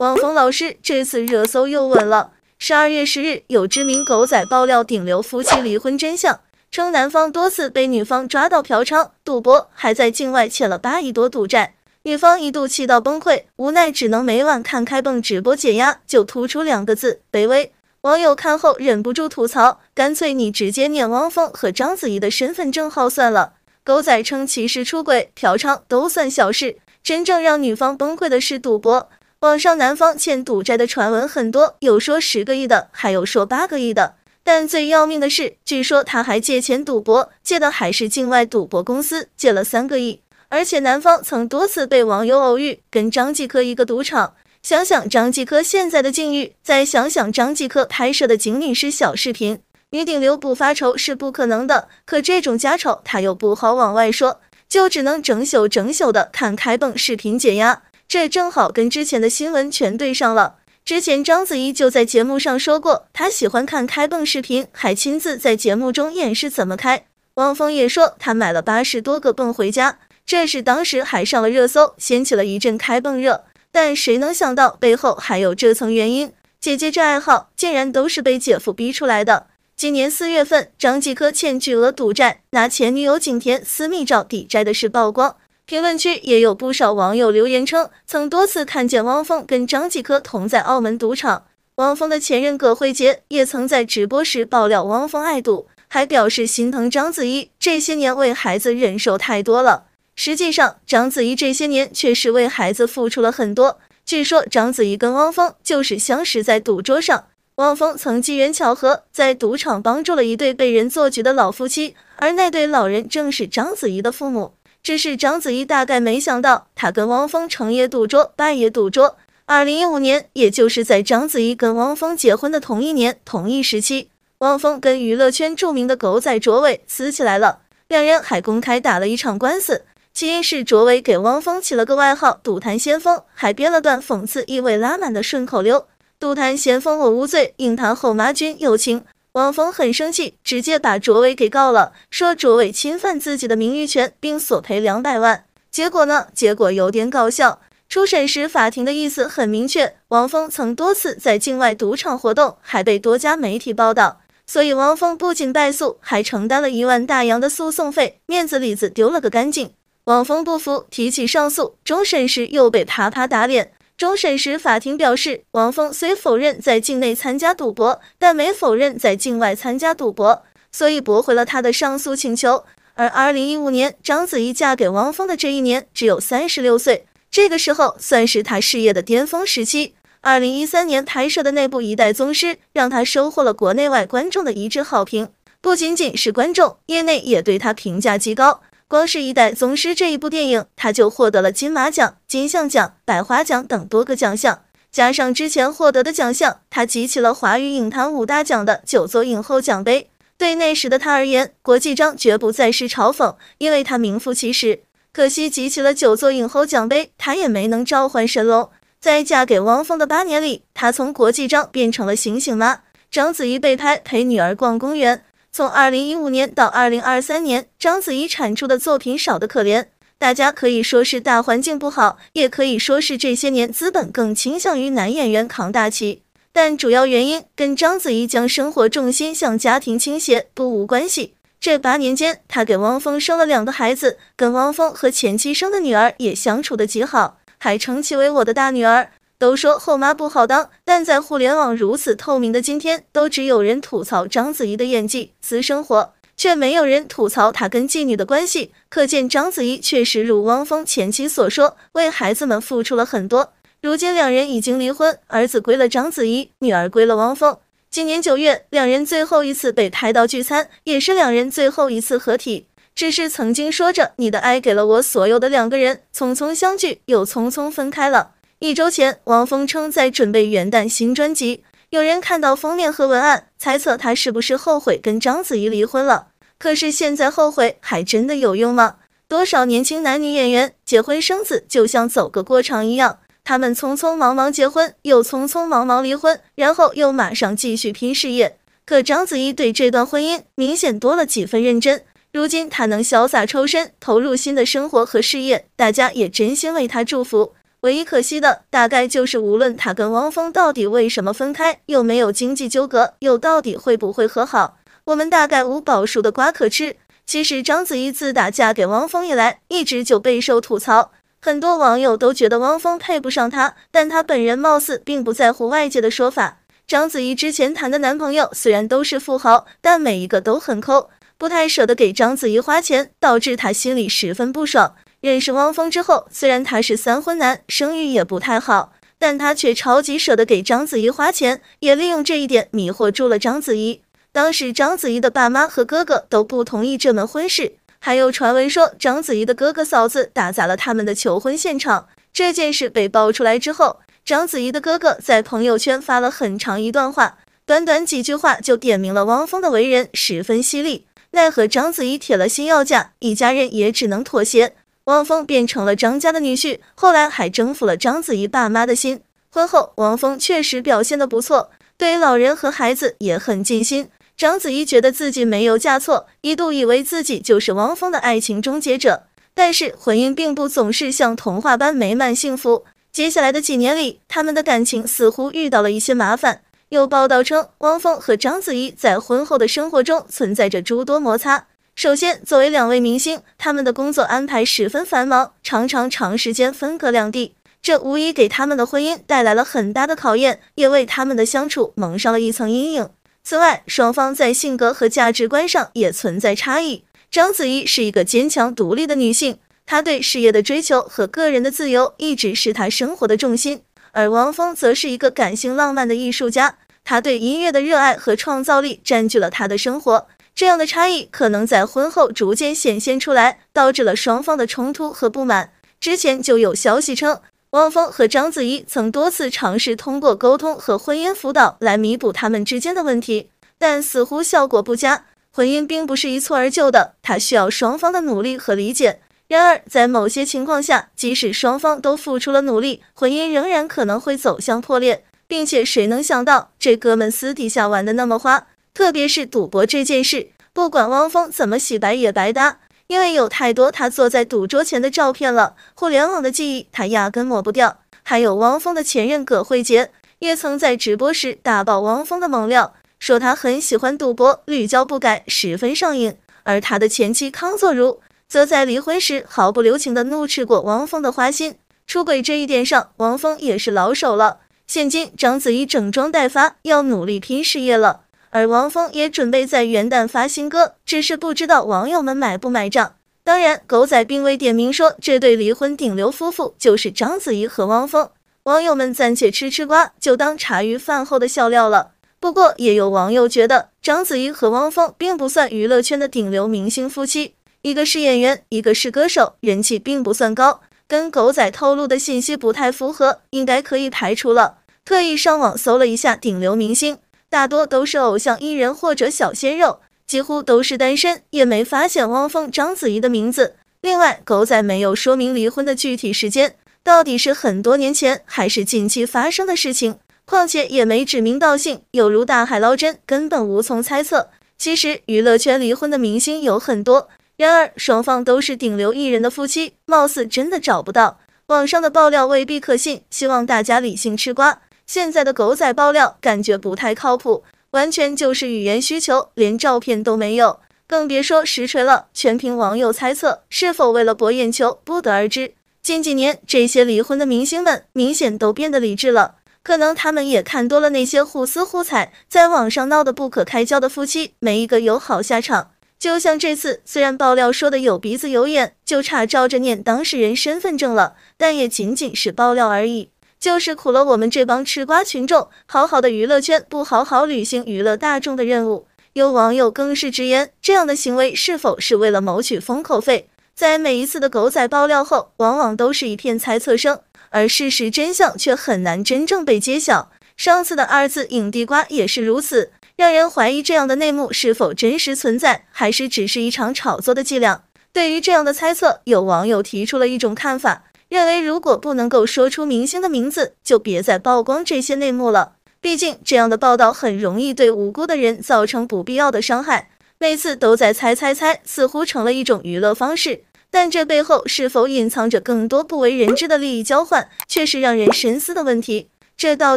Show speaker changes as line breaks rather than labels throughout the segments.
汪峰老师这次热搜又稳了。十二月十日，有知名狗仔爆料顶流夫妻离婚真相，称男方多次被女方抓到嫖娼、赌博，还在境外欠了八亿多赌债，女方一度气到崩溃，无奈只能每晚看开蹦直播解压，就吐出两个字：卑微。网友看后忍不住吐槽：“干脆你直接念汪峰和章子怡的身份证号算了。”狗仔称其实出轨、嫖娼都算小事，真正让女方崩溃的是赌博。网上男方欠赌债的传闻很多，有说十个亿的，还有说八个亿的。但最要命的是，据说他还借钱赌博，借的还是境外赌博公司，借了三个亿。而且男方曾多次被网友偶遇，跟张继科一个赌场。想想张继科现在的境遇，再想想张继科拍摄的仅仅是小视频，女顶流不发愁是不可能的。可这种家丑他又不好往外说，就只能整宿整宿的看开泵视频解压。这正好跟之前的新闻全对上了。之前章子怡就在节目上说过，她喜欢看开泵视频，还亲自在节目中演示怎么开。汪峰也说他买了八十多个泵回家，这事当时还上了热搜，掀起了一阵开泵热。但谁能想到背后还有这层原因？姐姐这爱好竟然都是被姐夫逼出来的。今年四月份，张继科欠巨额赌债，拿前女友景甜私密照抵债的事曝光。评论区也有不少网友留言称，曾多次看见汪峰跟张继科同在澳门赌场。汪峰的前任葛荟婕也曾在直播时爆料汪峰爱赌，还表示心疼章子怡这些年为孩子忍受太多了。实际上，章子怡这些年确实为孩子付出了很多。据说，章子怡跟汪峰就是相识在赌桌上。汪峰曾机缘巧合在赌场帮助了一对被人做局的老夫妻，而那对老人正是章子怡的父母。只是章子怡大概没想到，她跟汪峰成也赌桌，败也赌桌。二零一五年，也就是在章子怡跟汪峰结婚的同一年、同一时期，汪峰跟娱乐圈著名的狗仔卓伟撕起来了，两人还公开打了一场官司。起因是卓伟给汪峰起了个外号“赌坛先锋”，还编了段讽刺意味拉满的顺口溜：“赌坛先锋我无罪，硬糖后妈君有情。”王峰很生气，直接把卓伟给告了，说卓伟侵犯自己的名誉权，并索赔两百万。结果呢？结果有点搞笑。初审时，法庭的意思很明确，王峰曾多次在境外赌场活动，还被多家媒体报道，所以王峰不仅败诉，还承担了一万大洋的诉讼费，面子里子丢了个干净。王峰不服，提起上诉，终审时又被啪啪打脸。终审时，法庭表示，王峰虽否认在境内参加赌博，但没否认在境外参加赌博，所以驳回了他的上诉请求。而2015年，章子怡嫁给王峰的这一年，只有三十六岁，这个时候算是他事业的巅峰时期。2013年拍摄的那部《一代宗师》，让他收获了国内外观众的一致好评，不仅仅是观众，业内也对他评价极高。光是《一代宗师》这一部电影，他就获得了金马奖、金像奖、百花奖等多个奖项，加上之前获得的奖项，他集齐了华语影坛五大奖的九座影后奖杯。对那时的他而言，国际章绝不再是嘲讽，因为他名副其实。可惜集齐了九座影后奖杯，他也没能召唤神龙。在嫁给汪峰的八年里，他从国际章变成了“醒醒妈”，章子怡备胎陪女儿逛公园。从二零一五年到二零二三年，章子怡产出的作品少得可怜。大家可以说是大环境不好，也可以说是这些年资本更倾向于男演员扛大旗。但主要原因跟章子怡将生活重心向家庭倾斜不无关系。这八年间，她给汪峰生了两个孩子，跟汪峰和前妻生的女儿也相处得极好，还称其为我的大女儿。都说后妈不好当，但在互联网如此透明的今天，都只有人吐槽章子怡的演技、私生活，却没有人吐槽她跟妓女的关系。可见章子怡确实如汪峰前妻所说，为孩子们付出了很多。如今两人已经离婚，儿子归了章子怡，女儿归了汪峰。今年九月，两人最后一次被拍到聚餐，也是两人最后一次合体。只是曾经说着你的爱给了我所有的两个人，匆匆相聚又匆匆分开了。一周前，王峰称在准备元旦新专辑，有人看到封面和文案，猜测他是不是后悔跟章子怡离婚了？可是现在后悔还真的有用吗？多少年轻男女演员结婚生子就像走个过场一样，他们匆匆忙忙结婚，又匆匆忙忙离婚，然后又马上继续拼事业。可章子怡对这段婚姻明显多了几分认真，如今他能潇洒抽身，投入新的生活和事业，大家也真心为他祝福。唯一可惜的，大概就是无论她跟汪峰到底为什么分开，又没有经济纠葛，又到底会不会和好，我们大概无保熟的瓜可吃。其实章子怡自打嫁给汪峰以来，一直就备受吐槽，很多网友都觉得汪峰配不上她，但她本人貌似并不在乎外界的说法。章子怡之前谈的男朋友虽然都是富豪，但每一个都很抠，不太舍得给章子怡花钱，导致她心里十分不爽。认识汪峰之后，虽然他是三婚男，生意也不太好，但他却超级舍得给章子怡花钱，也利用这一点迷惑住了章子怡。当时章子怡的爸妈和哥哥都不同意这门婚事，还有传闻说章子怡的哥哥嫂子打砸了他们的求婚现场。这件事被爆出来之后，章子怡的哥哥在朋友圈发了很长一段话，短短几句话就点明了汪峰的为人十分犀利。奈何章子怡铁了心要嫁，一家人也只能妥协。汪峰变成了张家的女婿，后来还征服了章子怡爸妈的心。婚后，汪峰确实表现得不错，对老人和孩子也很尽心。章子怡觉得自己没有嫁错，一度以为自己就是汪峰的爱情终结者。但是婚姻并不总是像童话般美满幸福。接下来的几年里，他们的感情似乎遇到了一些麻烦。有报道称，汪峰和章子怡在婚后的生活中存在着诸多摩擦。首先，作为两位明星，他们的工作安排十分繁忙，常常长时间分隔两地，这无疑给他们的婚姻带来了很大的考验，也为他们的相处蒙上了一层阴影。此外，双方在性格和价值观上也存在差异。章子怡是一个坚强独立的女性，她对事业的追求和个人的自由一直是她生活的重心；而汪峰则是一个感性浪漫的艺术家，他对音乐的热爱和创造力占据了他的生活。这样的差异可能在婚后逐渐显现出来，导致了双方的冲突和不满。之前就有消息称，汪峰和章子怡曾多次尝试通过沟通和婚姻辅导来弥补他们之间的问题，但似乎效果不佳。婚姻并不是一蹴而就的，它需要双方的努力和理解。然而，在某些情况下，即使双方都付出了努力，婚姻仍然可能会走向破裂。并且，谁能想到这哥们私底下玩的那么花？特别是赌博这件事，不管汪峰怎么洗白也白搭，因为有太多他坐在赌桌前的照片了，互联网的记忆他压根抹不掉。还有汪峰的前任葛荟婕也曾在直播时大爆汪峰的猛料，说他很喜欢赌博，屡教不改，十分上瘾。而他的前妻康作如则在离婚时毫不留情地怒斥过汪峰的花心、出轨。这一点上，汪峰也是老手了。现今章子怡整装待发，要努力拼事业了。而王峰也准备在元旦发新歌，只是不知道网友们买不买账。当然，狗仔并未点名说这对离婚顶流夫妇就是章子怡和汪峰，网友们暂且吃吃瓜，就当茶余饭后的笑料了。不过，也有网友觉得章子怡和汪峰并不算娱乐圈的顶流明星夫妻，一个是演员，一个是歌手，人气并不算高，跟狗仔透露的信息不太符合，应该可以排除了。特意上网搜了一下顶流明星。大多都是偶像艺人或者小鲜肉，几乎都是单身，也没发现汪峰、章子怡的名字。另外，狗仔没有说明离婚的具体时间，到底是很多年前还是近期发生的事情？况且也没指名道姓，有如大海捞针，根本无从猜测。其实娱乐圈离婚的明星有很多，然而双方都是顶流艺人的夫妻，貌似真的找不到。网上的爆料未必可信，希望大家理性吃瓜。现在的狗仔爆料感觉不太靠谱，完全就是语言需求，连照片都没有，更别说实锤了，全凭网友猜测。是否为了博眼球，不得而知。近几年，这些离婚的明星们明显都变得理智了，可能他们也看多了那些互撕互踩，在网上闹得不可开交的夫妻，没一个有好下场。就像这次，虽然爆料说的有鼻子有眼，就差照着念当事人身份证了，但也仅仅是爆料而已。就是苦了我们这帮吃瓜群众，好好的娱乐圈不好好履行娱乐大众的任务。有网友更是直言，这样的行为是否是为了谋取封口费？在每一次的狗仔爆料后，往往都是一片猜测声，而事实真相却很难真正被揭晓。上次的二次影帝瓜也是如此，让人怀疑这样的内幕是否真实存在，还是只是一场炒作的伎俩？对于这样的猜测，有网友提出了一种看法。认为，如果不能够说出明星的名字，就别再曝光这些内幕了。毕竟，这样的报道很容易对无辜的人造成不必要的伤害。每次都在猜猜猜，似乎成了一种娱乐方式。但这背后是否隐藏着更多不为人知的利益交换，却是让人深思的问题。这到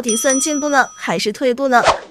底算进步呢，还是退步呢？